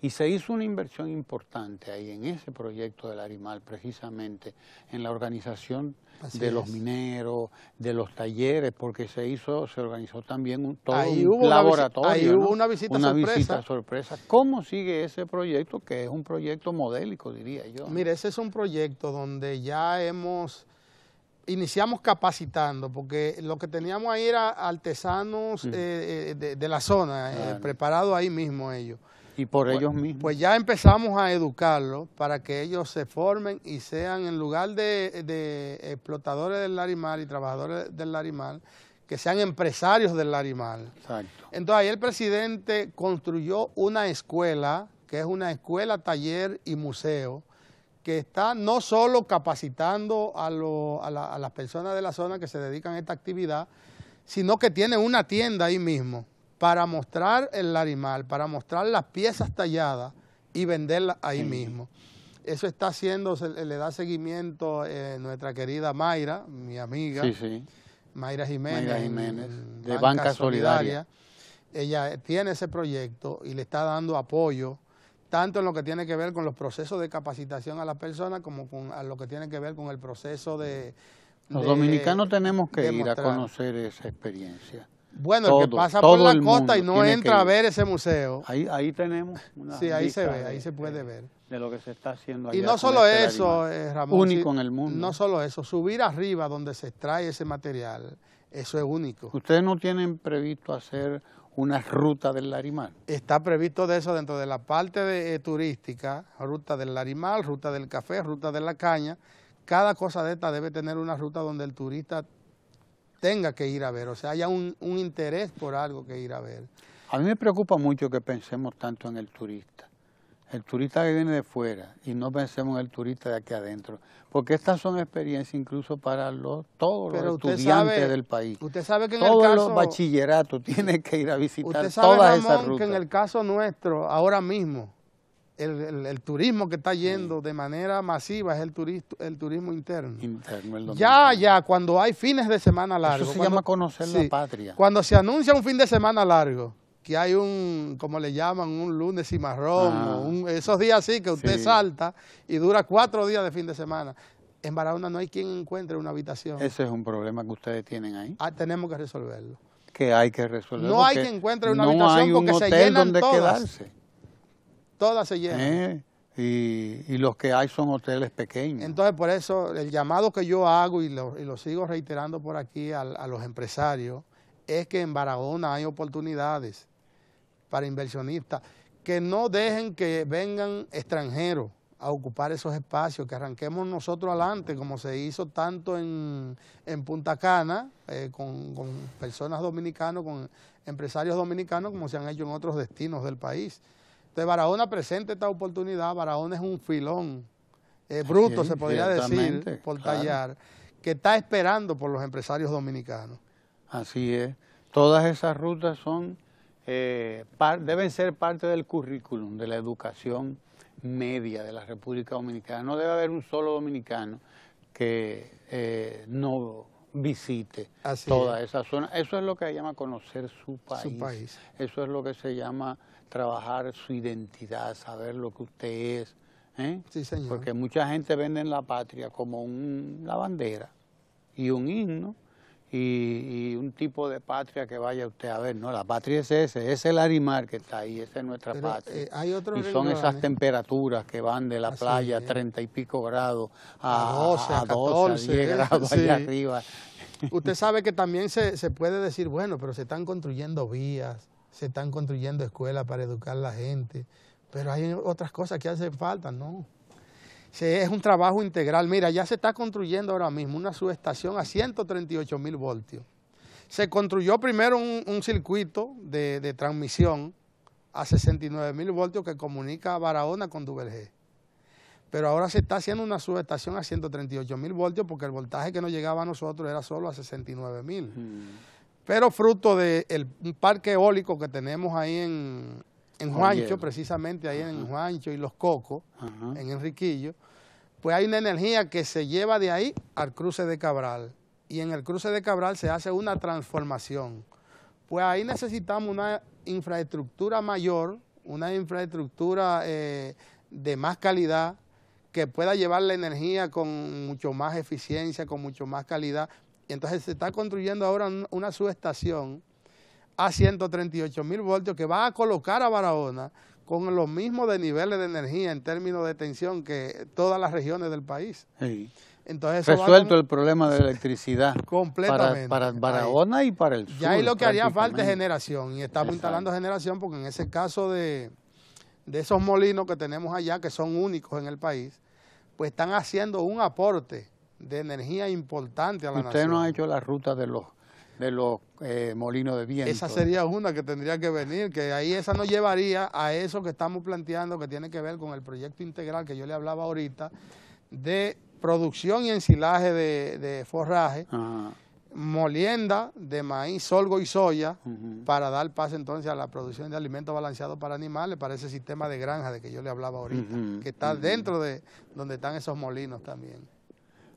Y se hizo una inversión importante ahí en ese proyecto del Arimal, precisamente en la organización de los mineros, de los talleres, porque se hizo, se organizó también un, todo un laboratorio. Una ahí hubo una visita una Visita sorpresa. ¿Cómo sigue ese proyecto? Que es un proyecto modélico, diría yo. Mire, ese es un proyecto donde ya hemos iniciamos capacitando, porque lo que teníamos ahí era artesanos mm. eh, eh, de, la zona, eh, preparados ahí mismo ellos. Y por pues, ellos mismos. Pues ya empezamos a educarlos para que ellos se formen y sean, en lugar de, explotadores del Larimal y trabajadores del Larimal, que sean empresarios del Larimal. Exacto. Entonces ahí el presidente construyó una escuela, que es una escuela, taller y museo, que está no solo capacitando a, las personas de la zona que se dedican a esta actividad, sino que tiene una tienda ahí mismo para mostrar el animal, para mostrar las piezas talladas y venderlas ahí mismo. Eso está haciendo, le da seguimiento eh, nuestra querida Mayra, mi amiga, Mayra Jiménez, de Banca, Solidaria. Ella eh, tiene ese proyecto y le está dando apoyo tanto en lo que tiene que ver con los procesos de capacitación a las personas como con a lo que tiene que ver con el proceso de... Los dominicanos tenemos que ir a conocer esa experiencia. Bueno, que pasa por la costa y no entra a ver ese museo. Ahí, tenemos. Una sí, ahí se ve, ahí se puede ver. De lo que se está haciendo allá Y no solo este eso, eh, Ramón. Único en el mundo. No solo eso, subir arriba donde se extrae ese material, eso es único. ¿Ustedes no tienen previsto hacer una ruta del Larimal. Está previsto de eso dentro de la parte de, eh, turística, ruta del Larimal, ruta del café, ruta de la caña. Cada cosa de esta debe tener una ruta donde el turista tenga que ir a ver, o sea, haya un interés por algo que ir a ver. A mí me preocupa mucho que pensemos tanto en el turista el turista que viene de fuera y no pensemos en el turista de aquí adentro, porque estas son experiencias incluso para los, todos los estudiantes del país. Usted sabe que en el caso, los bachilleratos tienen que ir a visitar todas esas rutas. que en el caso nuestro, ahora mismo, el, el, turismo que está yendo de manera masiva es el, el turismo interno. interno el ya, ya, cuando hay fines de semana largos. Eso se llama conocer la patria. Cuando se anuncia un fin de semana largo, que hay un, como le llaman, un lunes y marrón, ah. esos días así que usted salta y dura cuatro días de fin de semana. En Barahona no hay quien encuentre una habitación. Ese es un problema que ustedes tienen ahí. Ah, tenemos que resolverlo. Que hay que resolverlo. No hay quien encuentre una no habitación un porque hotel se llenan donde Quedarse. Todas se llenan. Eh, y, y, los que hay son hoteles pequeños. Entonces, por eso, el llamado que yo hago y lo, y lo sigo reiterando por aquí a, a los empresarios es que en Barahona hay oportunidades para inversionistas, que no dejen que vengan extranjeros a ocupar esos espacios, que arranquemos nosotros adelante, como se hizo tanto en, en Punta Cana, eh, con, personas dominicanas, con empresarios dominicanos, como se han hecho en otros destinos del país. Entonces, Barahona presenta esta oportunidad, Barahona es un filón eh, bruto, se podría decir, por tallar, que está esperando por los empresarios dominicanos. Así es, todas esas rutas son eh, deben ser parte del currículum de la educación media de la República Dominicana. No debe haber un solo dominicano que eh, no visite toda esa zona. Eso es lo que se llama conocer su país. Eso es lo que se llama trabajar su identidad, saber lo que usted es. ¿eh? Porque mucha gente vende en la patria como una bandera y un himno y, un tipo de patria que vaya usted a ver, ¿no? La patria es ese, es el Arimar que está ahí, esa es nuestra patria. Eh, hay y son esas temperaturas que van de la playa a treinta y pico grados a, a 12, ¿eh? grados allá arriba. Usted sabe que también se, se puede decir, bueno, pero se están construyendo vías, se están construyendo escuelas para educar a la gente, pero hay otras cosas que hacen falta, ¿no? es un trabajo integral. Mira, ya se está construyendo ahora mismo una subestación a 138 mil voltios. Se construyó primero un, circuito de, transmisión a 69 mil voltios que comunica a Barahona con Duvergé. Pero ahora se está haciendo una subestación a 138 mil voltios porque el voltaje que nos llegaba a nosotros era solo a 69 mil. Pero fruto de un parque eólico que tenemos ahí en, en Juancho, precisamente ahí en Juancho y Los Cocos, en Enriquillo, pues hay una energía que se lleva de ahí al cruce de Cabral. Y en el cruce de Cabral se hace una transformación. Pues ahí necesitamos una infraestructura mayor, una infraestructura eh, de más calidad, que pueda llevar la energía con mucho más eficiencia, con mucho más calidad. Y entonces se está construyendo ahora una subestación a 138 mil voltios que va a colocar a Barahona con los mismos niveles de energía en términos de tensión que todas las regiones del país. Resuelto el problema de electricidad completamente para, Barahona y para el sur. Ya ahí lo que haría falta es generación y estamos instalando generación porque en ese caso de, esos molinos que tenemos allá que son únicos en el país, pues están haciendo un aporte de energía importante a la nación. Usted no ha hecho la ruta de los de los eh, molinos de viento. Esa sería una que tendría que venir, que ahí esa nos llevaría a eso que estamos planteando, que tiene que ver con el proyecto integral que yo le hablaba ahorita, de producción y ensilaje de, de forraje, ah. molienda de maíz, solgo y soya, para dar paso entonces a la producción de alimentos balanceados para animales, para ese sistema de granja de que yo le hablaba ahorita, que está dentro de donde están esos molinos también.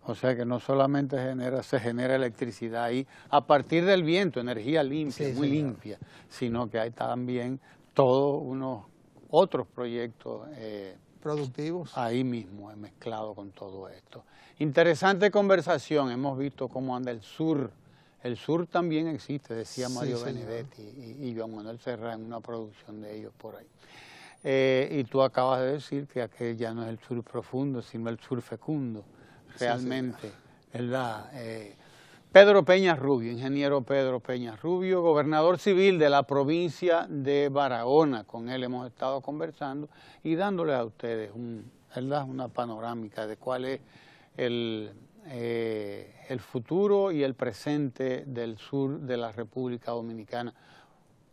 O sea que no solamente se genera electricidad ahí a partir del viento, energía limpia, muy limpia, sino que hay también todos unos otros proyectos eh, productivos ahí mismo, eh, mezclado con todo esto. Interesante conversación, hemos visto cómo anda el sur. El sur también existe, decía Mario Benedetti y, y, Joan Manuel Serra en una producción de ellos por ahí. Eh, y tú acabas de decir que aquel ya no es el sur profundo, sino el sur fecundo realmente, ¿verdad? Eh, Pedro Peña Rubio, ingeniero Pedro Peña Rubio, gobernador civil de la provincia de Barahona. Con él hemos estado conversando y dándole a ustedes ¿verdad? una panorámica de cuál es el, eh, el futuro y el presente del sur de la República Dominicana.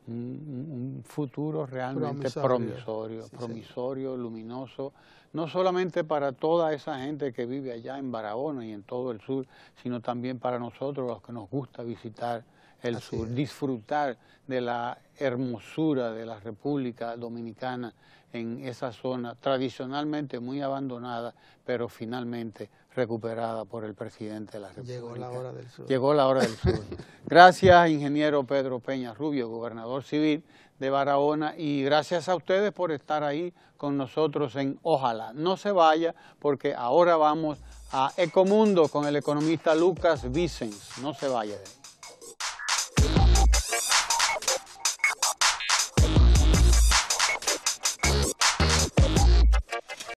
Un, futuro realmente promisorio, promisorio, luminoso no solamente para toda esa gente que vive allá en Barahona y en todo el sur, sino también para nosotros los que nos gusta visitar el sur, disfrutar de la hermosura de la República Dominicana en esa zona tradicionalmente muy abandonada, pero finalmente recuperada por el presidente de la República. Llegó la hora del sur. Llegó la hora del sur. Gracias, ingeniero Pedro Peña Rubio, gobernador civil de Barahona y gracias a ustedes por estar ahí con nosotros en Ojalá. No se vaya porque ahora vamos a Ecomundo con el economista Lucas Vicens. No se vaya de